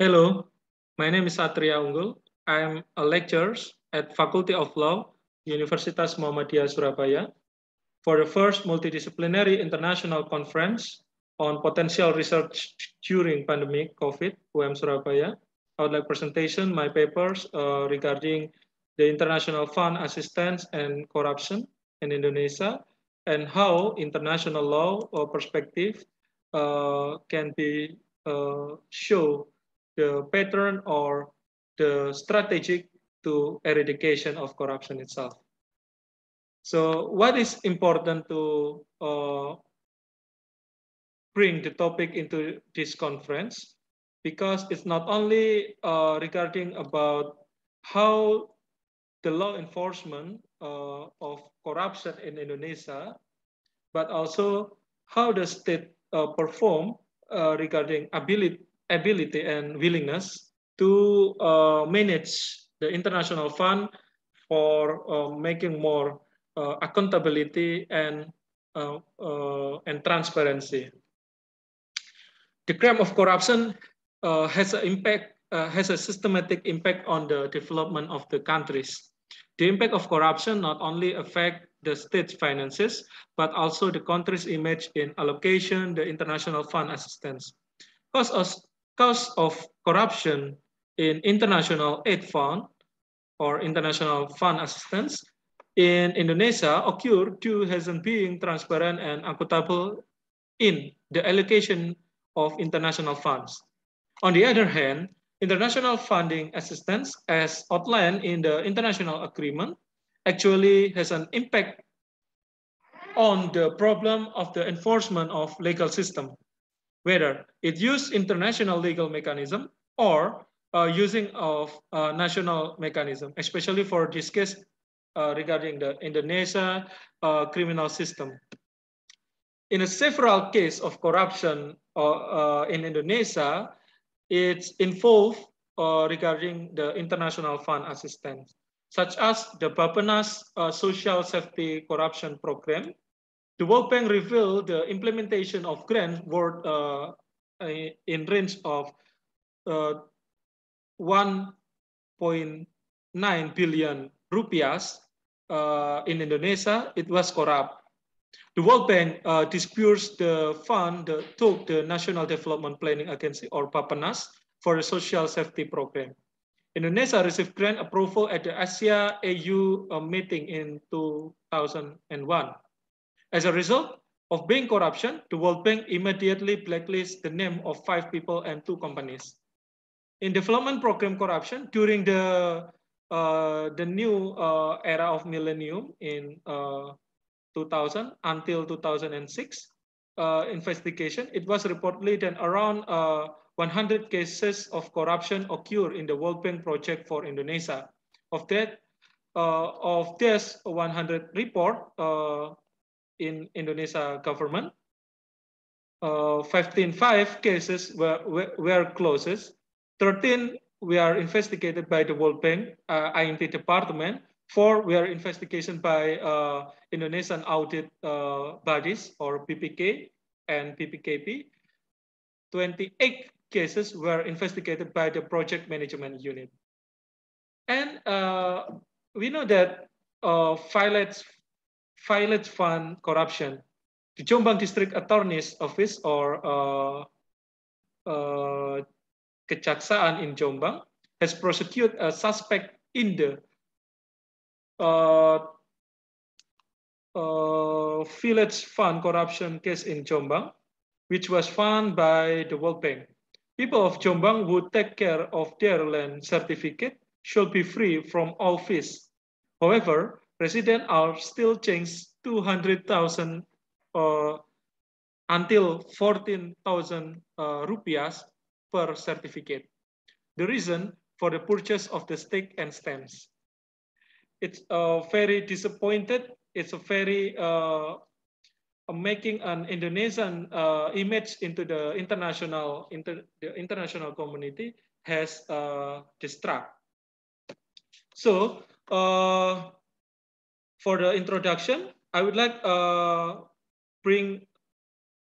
Hello, my name is Satria Unggul. I'm a lecturer at Faculty of Law, Universitas Muhammadiyah Surabaya, for the first multidisciplinary international conference on potential research during pandemic COVID, UM Surabaya. I would like presentation my papers uh, regarding the international fund assistance and corruption in Indonesia and how international law or uh, perspective uh, can be uh, show the pattern or the strategic to eradication of corruption itself. So what is important to uh, bring the topic into this conference? Because it's not only uh, regarding about how the law enforcement uh, of corruption in Indonesia, but also how the state uh, perform uh, regarding ability ability and willingness to uh, manage the international fund for uh, making more uh, accountability and uh, uh, and transparency. The crime of corruption uh, has an impact has a systematic impact on the development of the countries. The impact of corruption not only affect the state's finances, but also the country's image in allocation, the international fund assistance. Cost of cause of corruption in international aid fund or international fund assistance in Indonesia occur due hasn't being transparent and accountable in the allocation of international funds. On the other hand, international funding assistance as outlined in the international agreement actually has an impact on the problem of the enforcement of legal system whether it used international legal mechanism or uh, using of uh, national mechanism, especially for this case uh, regarding the Indonesia uh, criminal system. In a several case of corruption uh, uh, in Indonesia, it's involved regarding the international fund assistance, such as the Bapenas Social Safety Corruption Program, the World Bank revealed the implementation of grants worth uh, in range of uh, 1.9 billion rupiahs uh, in Indonesia, it was corrupt. The World Bank uh, disbursed the fund that took the National Development Planning Agency, or PAPANAS, for a social safety program. Indonesia received grant approval at the Asia AU uh, meeting in 2001. As a result of bank corruption, the World Bank immediately blacklisted the name of five people and two companies. In development program corruption, during the uh, the new uh, era of millennium in uh, 2000 until 2006 uh, investigation, it was reportedly that around uh, 100 cases of corruption occurred in the World Bank project for Indonesia. Of that, uh, of this 100 report, in Indonesia government. Uh, 15 five cases were, were, were closes. 13 were investigated by the World Bank uh, INT department. Four were investigation by uh, Indonesian audit uh, bodies or PPK and PPKP. 28 cases were investigated by the project management unit. And uh, we know that uh, violates violent fund corruption. The Jombang District Attorney's Office or uh, uh, Kejaksaan in Jombang has prosecuted a suspect in the uh, uh, village fund corruption case in Jombang, which was found by the World Bank. People of Jombang who take care of their land certificate should be free from all fees. However, president are still change 200,000 uh, until 14,000 uh, rupiahs per certificate. The reason for the purchase of the stick and stamps. It's uh, very disappointed. It's a very uh, making an Indonesian uh, image into the international inter, the international community has uh, distract. So uh, for the introduction, I would like uh, bring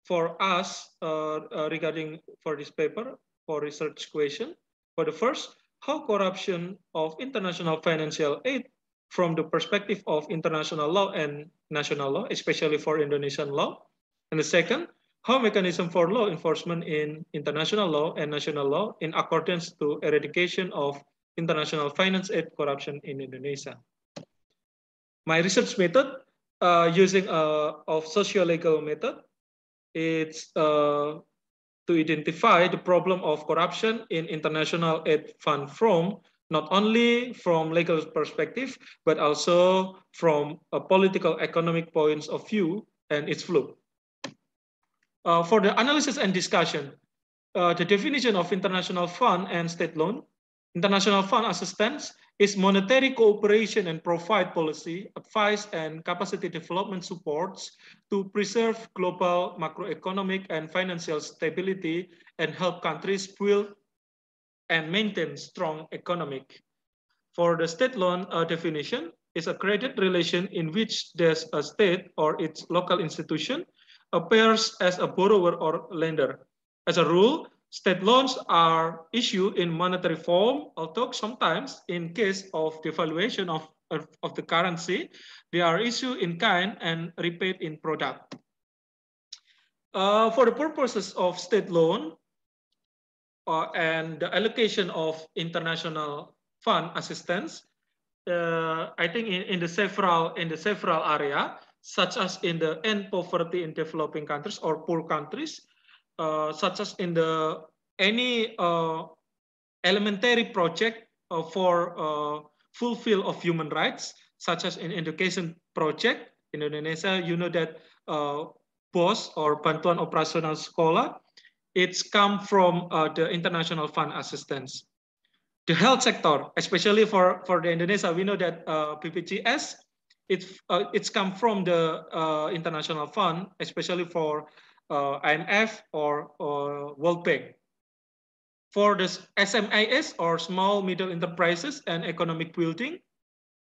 for us uh, uh, regarding for this paper for research question. For the first, how corruption of international financial aid from the perspective of international law and national law, especially for Indonesian law. And the second, how mechanism for law enforcement in international law and national law in accordance to eradication of international finance aid corruption in Indonesia my research method uh, using a uh, of sociological method it's uh, to identify the problem of corruption in international aid fund from not only from legal perspective but also from a political economic points of view and its flow. Uh, for the analysis and discussion, uh, the definition of international fund and state loan. International fund assistance its monetary cooperation and provide policy, advice, and capacity development supports to preserve global macroeconomic and financial stability and help countries build and maintain strong economic. For the state loan uh, definition, is a credit relation in which there's a state or its local institution appears as a borrower or lender. As a rule, State loans are issued in monetary form, although sometimes in case of devaluation of, of, the currency, they are issued in kind and repaid in product. Uh, for the purposes of state loan uh, and the allocation of international fund assistance, uh, I think in, in the several in the several area, such as in the end poverty in developing countries or poor countries, uh, such as in the any uh, elementary project uh, for fulfill of human rights, such as in education project in Indonesia. You know that BOS or Bantuan Operasional Sekolah, it's come from the International Fund Assistance the health sector, especially for, for the Indonesia, we know that uh, PPGS, it, uh, it's come from the uh, international fund, especially for uh, IMF or uh, World Bank. For the SMIS or small middle enterprises and economic building,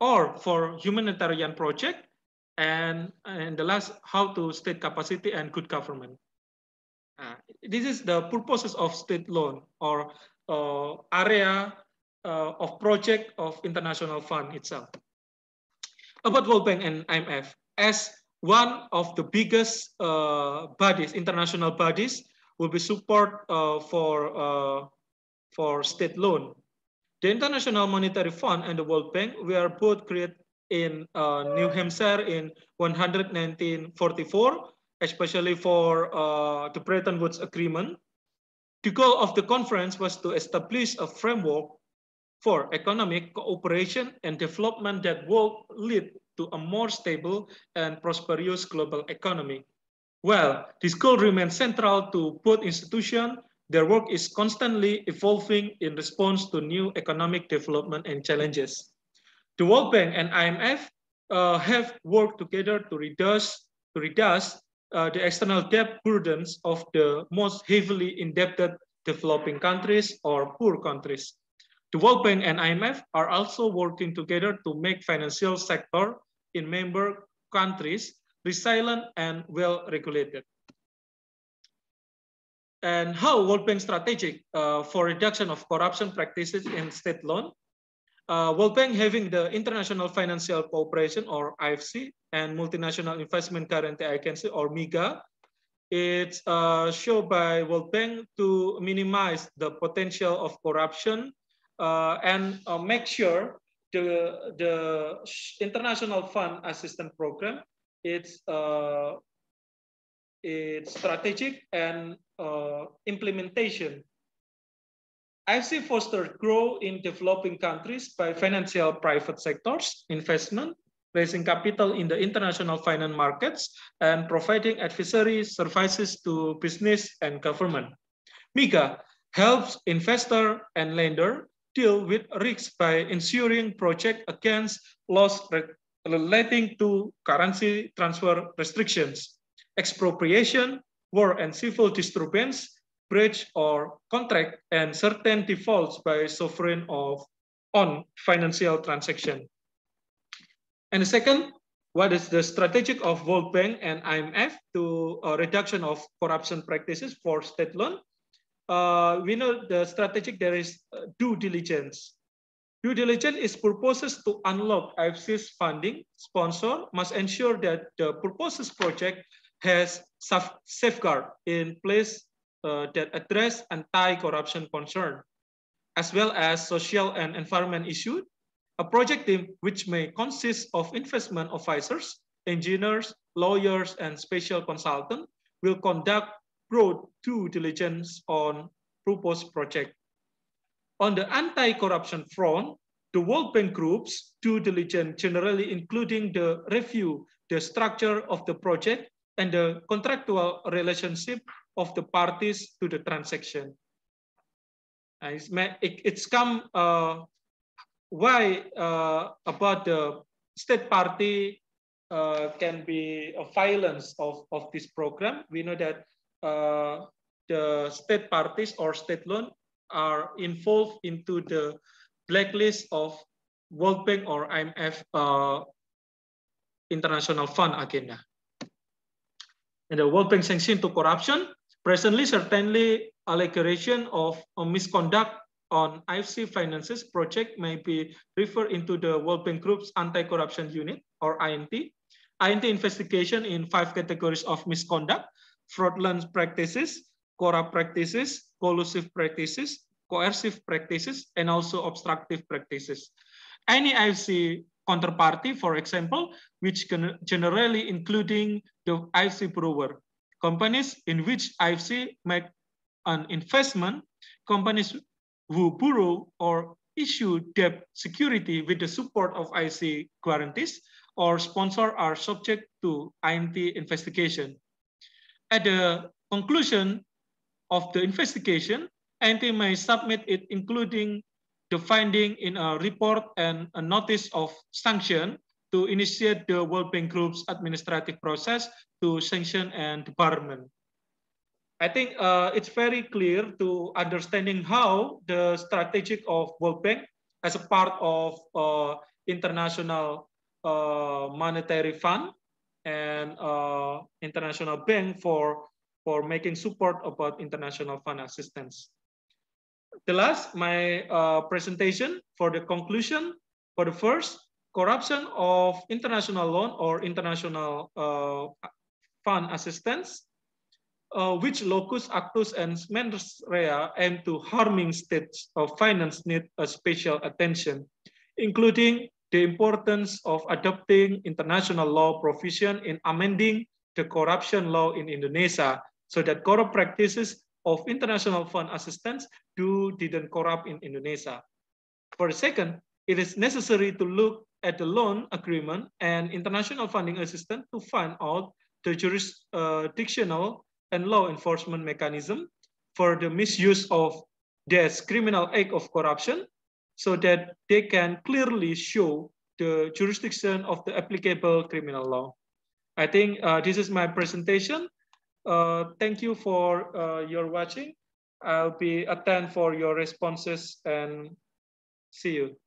or for humanitarian project, and, and the last, how to state capacity and good government. Uh, this is the purposes of state loan or uh, area uh, of project of international fund itself. About World Bank and IMF, as one of the biggest uh, bodies, international bodies, will be support uh, for, uh, for state loan. The International Monetary Fund and the World Bank were both created in uh, New Hampshire in 1944, especially for uh, the Bretton Woods Agreement. The goal of the conference was to establish a framework for economic cooperation and development that will lead to a more stable and prosperous global economy. Well, this goal remains central to both institutions. Their work is constantly evolving in response to new economic development and challenges. The World Bank and IMF uh, have worked together to reduce, to reduce uh, the external debt burdens of the most heavily indebted developing countries or poor countries. The World Bank and IMF are also working together to make financial sector in member countries, resilient and well regulated. And how World Bank strategic uh, for reduction of corruption practices in state loan. Uh, World Bank having the International Financial Cooperation or IFC and Multinational Investment Guarantee Agency or MIGA. It's uh, shown by World Bank to minimize the potential of corruption uh, and uh, make sure the, the International Fund Assistance Program, it's, uh, it's strategic and uh, implementation. IFC fostered growth in developing countries by financial private sectors, investment, raising capital in the international finance markets, and providing advisory services to business and government. MIGA helps investor and lender deal with risks by ensuring project against loss relating to currency transfer restrictions, expropriation, war and civil disturbance, breach or contract, and certain defaults by sovereign of on financial transaction. And the second, what is the strategic of World Bank and IMF to a uh, reduction of corruption practices for state loan? uh, we know the strategic there is uh, due diligence. Due diligence is purposes to unlock IFC's funding. Sponsor must ensure that the purposes project has safeguard in place uh, that address anti-corruption concern, as well as social and environment issue. A project team which may consist of investment advisors, engineers, lawyers, and special consultant will conduct brought due diligence on proposed project. On the anti-corruption front, the World Bank Group's due diligence generally including the review, the structure of the project, and the contractual relationship of the parties to the transaction. Uh, it's, it's come uh, why uh, about the state party uh, can be a violence of, of this program. We know that uh, the state parties or state loan are involved into the blacklist of World Bank or IMF uh, International Fund agenda. And the World Bank sanction to corruption, presently certainly allegation of misconduct on IFC finances project may be referred into the World Bank Group's Anti-Corruption Unit or INT. INT investigation in five categories of misconduct, fraudulent practices, corrupt practices, collusive practices, coercive practices, and also obstructive practices. Any IFC counterparty, for example, which can generally including the IFC borrower, companies in which IFC make an investment, companies who borrow or issue debt security with the support of IFC guarantees or sponsor are subject to IMT investigation at the conclusion of the investigation, NT may submit it including the finding in a report and a notice of sanction to initiate the World Bank Group's administrative process to sanction and department. I think uh, it's very clear to understanding how the strategic of World Bank as a part of uh, international uh, monetary fund and uh, International Bank for, for making support about international fund assistance. The last, my uh, presentation for the conclusion, for the first, corruption of international loan or international uh, fund assistance, uh, which locus actus and mens rea aim to harming states of finance need a special attention, including the importance of adopting international law provision in amending the corruption law in Indonesia so that corrupt practices of international fund assistance do didn't corrupt in Indonesia. For second, it is necessary to look at the loan agreement and international funding assistance to find out the jurisdictional uh, and law enforcement mechanism for the misuse of this criminal act of corruption so that they can clearly show the jurisdiction of the applicable criminal law. I think uh, this is my presentation. Uh, thank you for uh, your watching. I'll be attend for your responses and see you.